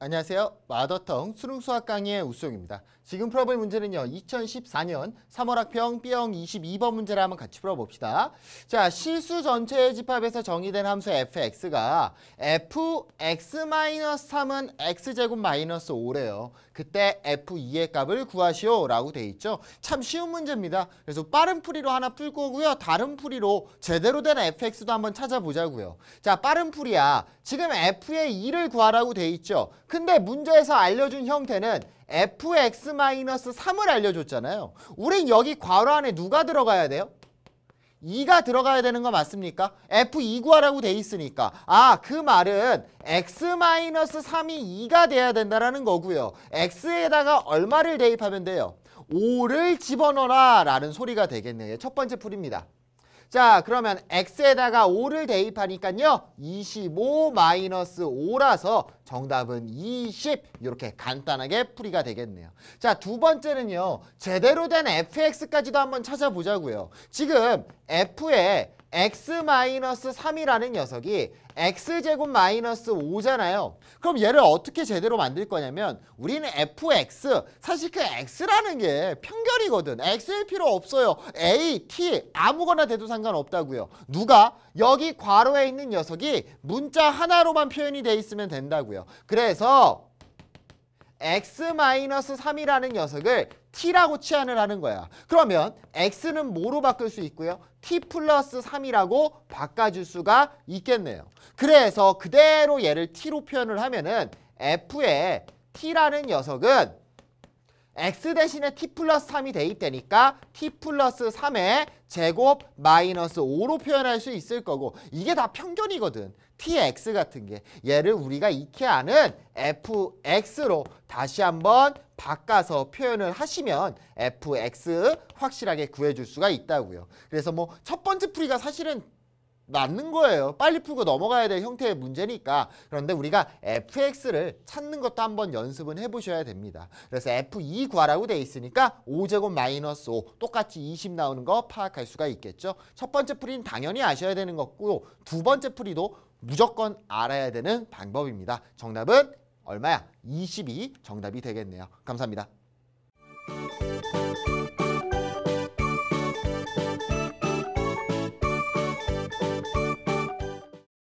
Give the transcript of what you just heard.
안녕하세요. 마더텅 수능 수학 강의의 우수용입니다. 지금 풀어볼 문제는요. 2014년 3월 학평 B형 22번 문제를 한번 같이 풀어봅시다. 자, 시수 전체의 집합에서 정의된 함수 fx가 fx-3은 x제곱 마이너스 5래요. 그때 f2의 값을 구하시오 라고 돼 있죠. 참 쉬운 문제입니다. 그래서 빠른 풀이로 하나 풀 거고요. 다른 풀이로 제대로 된 fx도 한번 찾아보자고요. 자, 빠른 풀이야. 지금 f의 2를 구하라고 돼 있죠. 근데 문제에서 알려준 형태는 fx-3을 알려줬잖아요. 우린 여기 괄호 안에 누가 들어가야 돼요? 2가 들어가야 되는 거 맞습니까? F2 구하라고 돼 있으니까 아 그 말은 X-3이 2가 돼야 된다라는 거고요 X에다가 얼마를 대입하면 돼요? 5를 집어넣어라 라는 소리가 되겠네요 첫 번째 풀입니다 자 그러면 x에다가 5를 대입하니까요 25 마이너스 5라서 정답은 20 이렇게 간단하게 풀이가 되겠네요 자 두 번째는요 제대로 된 fx까지도 한번 찾아보자고요 지금 f에 x-3이라는 녀석이 x제곱 마이너스 5잖아요. 그럼 얘를 어떻게 제대로 만들 거냐면 우리는 fx, 사실 그 x라는 게평결이거든 x일 필요 없어요. a, t 아무거나 돼도 상관없다고요. 누가? 여기 괄호에 있는 녀석이 문자 하나로만 표현이 돼 있으면 된다고요. 그래서 x-3이라는 녀석을 t라고 치환을 하는 거야. 그러면 x는 뭐로 바꿀 수 있고요? t 플러스 3이라고 바꿔줄 수가 있겠네요. 그래서 그대로 얘를 t로 표현을 하면은 f의 t라는 녀석은 x 대신에 t 플러스 3이 대입되니까 t 플러스 3의 제곱 마이너스 5로 표현할 수 있을 거고 이게 다 평균이거든. tx 같은 게 얘를 우리가 익히 아는 fx로 다시 한번 바꿔서 표현을 하시면 fx 확실하게 구해줄 수가 있다고요. 그래서 뭐 첫 번째 풀이가 사실은 맞는 거예요. 빨리 풀고 넘어가야 될 형태의 문제니까. 그런데 우리가 fx를 찾는 것도 한번 연습은 해보셔야 됩니다. 그래서 f2 구하라고 돼 있으니까 5제곱 마이너스 5 똑같이 20 나오는 거 파악할 수가 있겠죠. 첫 번째 풀이는 당연히 아셔야 되는 거고 두 번째 풀이도 무조건 알아야 되는 방법입니다. 정답은 얼마야? 2이 정답이 되겠네요. 감사합니다.